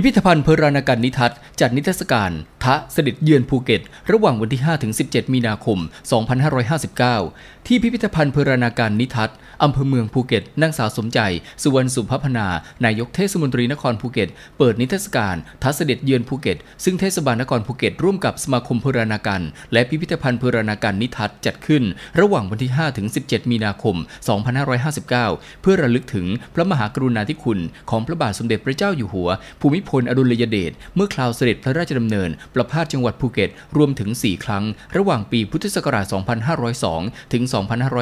พิพิธภัณฑ์เพรานการนิทัศจัดนิทรรศการทะเสด็จเยือนภูเก็ต ระหว่างวันที่ 5-17 มีนาคม 2559 ที่พิพิธภัณฑ์เพรานการนิทัศอำเภอเมืองภูเก็ตนางสาวสมใจสุวรรณสุภพนานายกเทศมนตรีนครภูเก็ตเปิดนิทรรศการทัศเสด็จเยือนภูเก็ต ซึ่งเทศบาลนครภูเก็ต ร่วมกับสมาคมเพรานการและพิพิธภัณฑ์เพรานการนิทัศจัดขึ้นระหว่างวันที่ 5-17 มีนาคม 2559 เพื่อระลึกถึงพระมหากรุณาธิคุณ ของพระบาทสมเด็จพระเจ้าอยู่หัวภูมิพลอดุลยเดช เมื่อคราวเสด็จพระราชดำเนิน ประพาสจังหวัดภูเก็ตรวมถึง 4 ครั้ง ระหว่างปีพุทธศักราช 2502 ถึง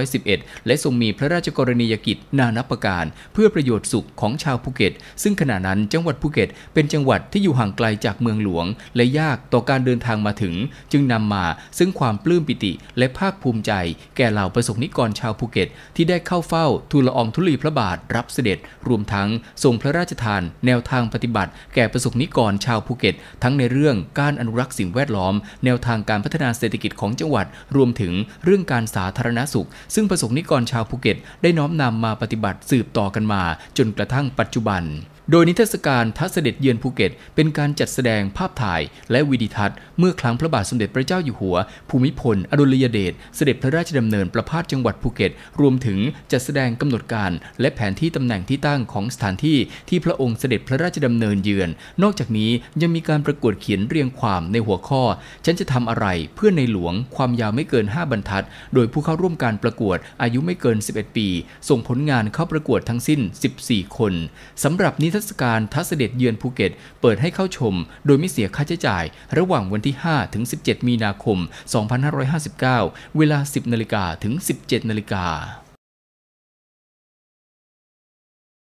2511 และทรงมีพระราชกรณียกิจนานับประการ เพื่อประโยชน์สุขของชาวภูเก็ต ซึ่งขณะนั้นจังหวัดภูเก็ต เป็นจังหวัดที่อยู่ห่างไกลจากเมืองหลวง และยากต่อการเดินทางมาถึง จึงนำมา ซึ่งความปลื้มปิติ และภาคภูมิใจ แก่เหล่าประสงนิกรชาวภูเก็ต ที่ได้เข้าเฝ้าทูลละอองธุลีพระบาท รับเสด็จ รวมทั้ง ทรงพระราชทาน แนวทางปฏิบัติแก่ประสบนิกรชาวภูเก็ตทั้งในเรื่องการอนุรักษ์สิ่งแวดล้อมแนวทางการพัฒนาเศรษฐกิจของจังหวัด รวมถึงเรื่องการสาธารณสุข ซึ่งประสบนิกรชาวภูเก็ตได้น้อมนำมาปฏิบัติสืบต่อกันมา จนกระทั่งปัจจุบันโดย นิทรรศการทัศเสด็จเยือนภูเก็ตเป็นการจัดแสดงภาพถ่ายและวิดีทัศน์เมื่อครั้งพระบาทสมเด็จพระเจ้าอยู่หัวภูมิพลอดุลยเดชเสด็จพระราชดำเนิน ประพาสจังหวัดภูเก็ตรวมถึง จัดแสดงกำหนดการ และแผนที่ตำแหน่งที่ตั้งของสถานที่ที่พระองค์เสด็จพระราชดำเนินเยือน นอกจากนี้ยังมีการประกวดเขียนเรียงความในหัวข้อ ฉันจะทำอะไรเพื่อในหลวงความยาวไม่เกิน 5 บรรทัด โดยผู้เข้าร่วมการประกวดอายุไม่เกิน 11 ปี ส่งผลงานเข้าประกวดทั้งสิ้น 14 คนสำหรับนิททรรศการทัศเด็จเยือนภูเก็ตเปิดให้เข้าชมโดยไม่เสียค่าใช้จ่ายระหว่างวันที่ 5 ถึง 17 มีนาคม 2559 เวลา 10นาฬิกาถึง 17นาฬิกา